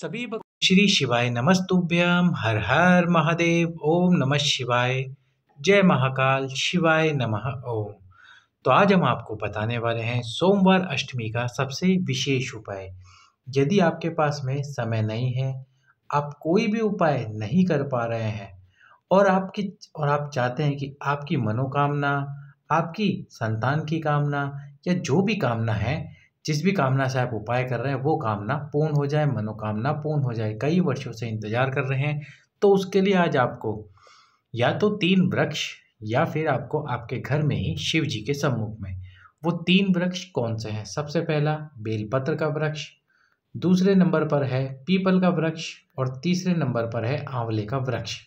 सभी श्री शिवाय नमस्तुभ्यम हर हर महादेव ओम नमः शिवाय जय महाकाल शिवाय नमः ओम तो आज हम आपको बताने वाले हैं सोमवार अष्टमी का सबसे विशेष उपाय यदि आपके पास में समय नहीं है आप कोई भी उपाय नहीं कर पा रहे हैं और आपकी और आप चाहते हैं कि आपकी मनोकामना आपकी संतान की कामना या जो भी कामना है जिस भी कामना से आप उपाय कर रहे हैं वो कामना पूर्ण हो जाए मनोकामना पूर्ण हो जाए कई वर्षों से इंतजार कर रहे हैं तो उसके लिए आज आपको या तो तीन वृक्ष या फिर आपको आपके घर में ही शिव जी के सम्मुख में वो तीन वृक्ष कौन से हैं सबसे पहला बेलपत्र का वृक्ष दूसरे नंबर पर है पीपल का वृक्ष और तीसरे नंबर पर है आंवले का वृक्ष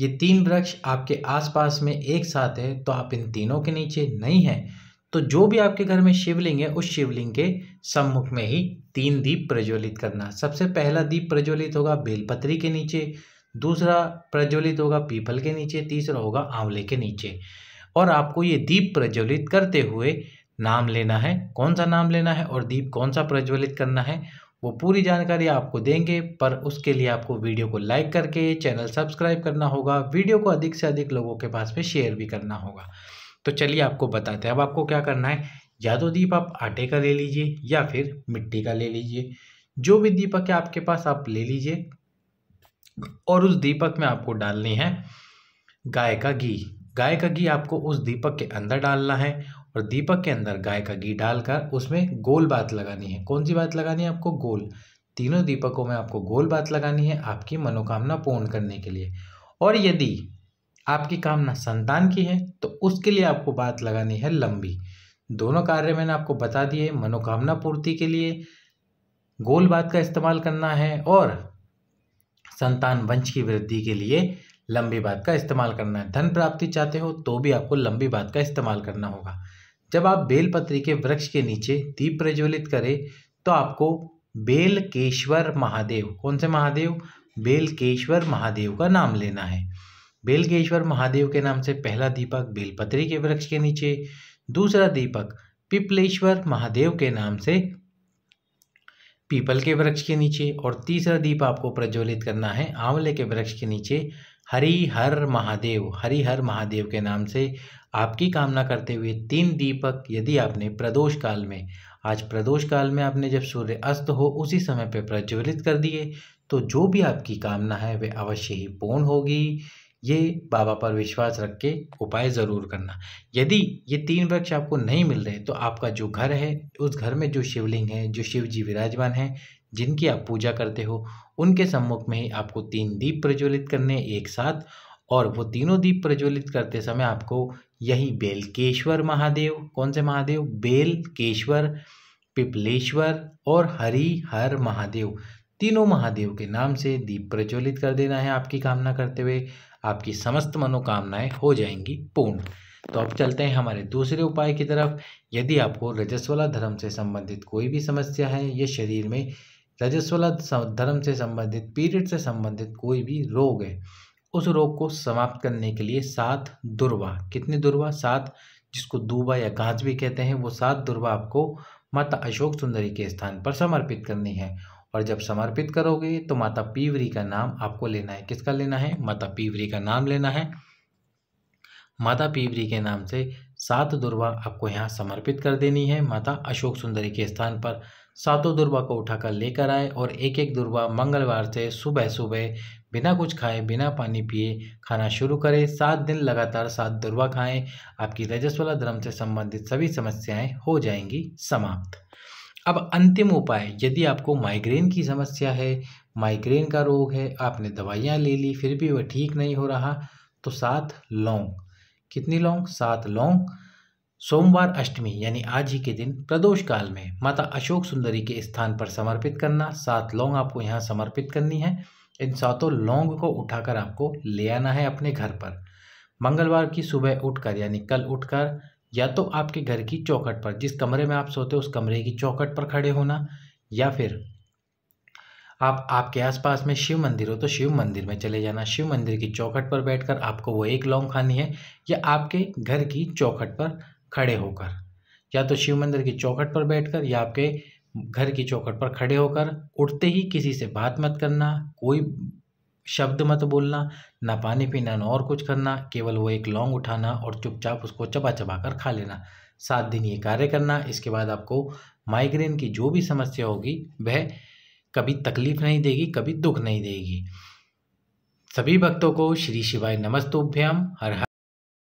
ये तीन वृक्ष आपके आसपास में एक साथ है तो आप इन तीनों के नीचे नहीं हैं तो जो भी आपके घर में शिवलिंग है उस शिवलिंग के सम्मुख में ही तीन दीप प्रज्वलित करना सबसे पहला दीप प्रज्वलित होगा बेलपत्री के नीचे दूसरा प्रज्वलित होगा पीपल के नीचे तीसरा होगा आंवले के नीचे और आपको ये दीप प्रज्वलित करते हुए नाम लेना है कौन सा नाम लेना है और दीप कौन सा प्रज्वलित करना है वो पूरी जानकारी आपको देंगे पर उसके लिए आपको वीडियो को लाइक करके चैनल सब्सक्राइब करना होगा वीडियो को अधिक से अधिक लोगों के पास में शेयर भी करना होगा तो चलिए आपको बताते हैं अब आपको क्या करना है या तो दीप आप आटे का ले लीजिए या फिर मिट्टी का ले लीजिए जो भी दीपक है आपके पास आप ले लीजिए और उस दीपक में आपको डालनी है गाय का घी गाय का घी आपको उस दीपक के अंदर डालना है और दीपक के अंदर गाय का घी डालकर उसमें गोल बात लगानी है कौन सी बात लगानी है आपको गोल तीनों दीपकों में आपको गोल बात लगानी है आपकी मनोकामना पूर्ण करने के लिए और यदि आपकी कामना संतान की है तो उसके लिए आपको बात लगानी है लंबी दोनों कार्य मैंने आपको बता दिए मनोकामना पूर्ति के लिए गोल बात का इस्तेमाल करना है और संतान वंश की वृद्धि के लिए लंबी बात का इस्तेमाल करना है धन प्राप्ति चाहते हो तो भी आपको लंबी बात का इस्तेमाल करना होगा जब आप बेलपत्री के वृक्ष के नीचे दीप प्रज्वलित करें तो आपको बेलकेश्वर महादेव कौन से महादेव बेलकेश्वर महादेव का नाम लेना है बेलगेश्वर महादेव के नाम से पहला दीपक बेलपत्री के वृक्ष के नीचे दूसरा दीपक पिपलेश्वर महादेव के नाम से पीपल के वृक्ष के नीचे और तीसरा दीप आपको प्रज्वलित करना है आंवले के वृक्ष के नीचे हरि हर महादेव हरि हर महादेव के नाम से आपकी कामना करते हुए तीन दीपक यदि आपने प्रदोष काल में आज प्रदोष काल में आपने जब सूर्य अस्त हो उसी समय पर प्रज्वलित कर दिए तो जो भी आपकी कामना है वे अवश्य ही पूर्ण होगी ये बाबा पर विश्वास रख के उपाय ज़रूर करना यदि ये तीन वृक्ष आपको नहीं मिल रहे तो आपका जो घर है उस घर में जो शिवलिंग है जो शिव जी विराजमान हैं जिनकी आप पूजा करते हो उनके सम्मुख में ही आपको तीन दीप प्रज्वलित करने एक साथ और वो तीनों दीप प्रज्वलित करते समय आपको यही बेलकेश्वर महादेव कौन से महादेव बेलकेश्वर पिपलेश्वर और हरि हर महादेव तीनों महादेव के नाम से दीप प्रज्वलित कर देना है आपकी कामना करते हुए आपकी समस्त मनोकामनाएं हो जाएंगी पूर्ण तो अब चलते हैं हमारे दूसरे उपाय की तरफ यदि आपको रजस्वला धर्म से संबंधित कोई भी समस्या है या शरीर में रजस्वला धर्म से संबंधित पीरियड से संबंधित कोई भी रोग है उस रोग को समाप्त करने के लिए सात दुर्वा कितनी दुर्वा सात जिसको दूबा या गाज भी कहते हैं वो सात दुर्वा आपको माता अशोक सुंदरी के स्थान पर समर्पित करनी है और जब समर्पित करोगे तो माता पीवरी का नाम आपको लेना है किसका लेना है माता पीवरी का नाम लेना है माता पीवरी के नाम से सात दुर्वा आपको यहाँ समर्पित कर देनी है माता अशोक सुंदरी के स्थान पर सातों दुर्वा को उठाकर लेकर आए और एक एक दुर्वा मंगलवार से सुबह सुबह बिना कुछ खाए बिना पानी पिए खाना शुरू करें सात दिन लगातार सात दुर्वा खाएं आपकी रजस्वला धर्म से संबंधित सभी समस्याएं हो जाएंगी समाप्त अब अंतिम उपाय यदि आपको माइग्रेन की समस्या है माइग्रेन का रोग है आपने दवाइयाँ ले ली फिर भी वह ठीक नहीं हो रहा तो सात लौंग कितनी लौंग सात लौंग सोमवार अष्टमी यानी आज ही के दिन प्रदोष काल में माता अशोक सुंदरी के स्थान पर समर्पित करना सात लौंग आपको यहाँ समर्पित करनी है इन सातों लौंग को उठाकर आपको ले आना है अपने घर पर मंगलवार की सुबह उठकर यानी कल उठकर या तो आपके घर की चौखट पर जिस कमरे में आप सोते हो उस कमरे की चौखट पर खड़े होना या फिर आप आपके आसपास में शिव मंदिर हो तो शिव मंदिर में चले जाना शिव मंदिर की चौखट पर बैठकर आपको वो एक लौंग खानी है या आपके घर की चौखट पर खड़े होकर या तो शिव मंदिर की चौखट पर बैठकर या आपके घर की चौखट पर खड़े होकर उठते ही किसी से बात मत करना कोई शब्द मत बोलना ना पानी पीना ना और कुछ करना केवल वो एक लौंग उठाना और चुपचाप उसको चबा चबा कर खा लेना सात दिन ये कार्य करना इसके बाद आपको माइग्रेन की जो भी समस्या होगी वह कभी तकलीफ नहीं देगी कभी दुख नहीं देगी सभी भक्तों को श्री शिवाय नमस्तोभ्याम हर हर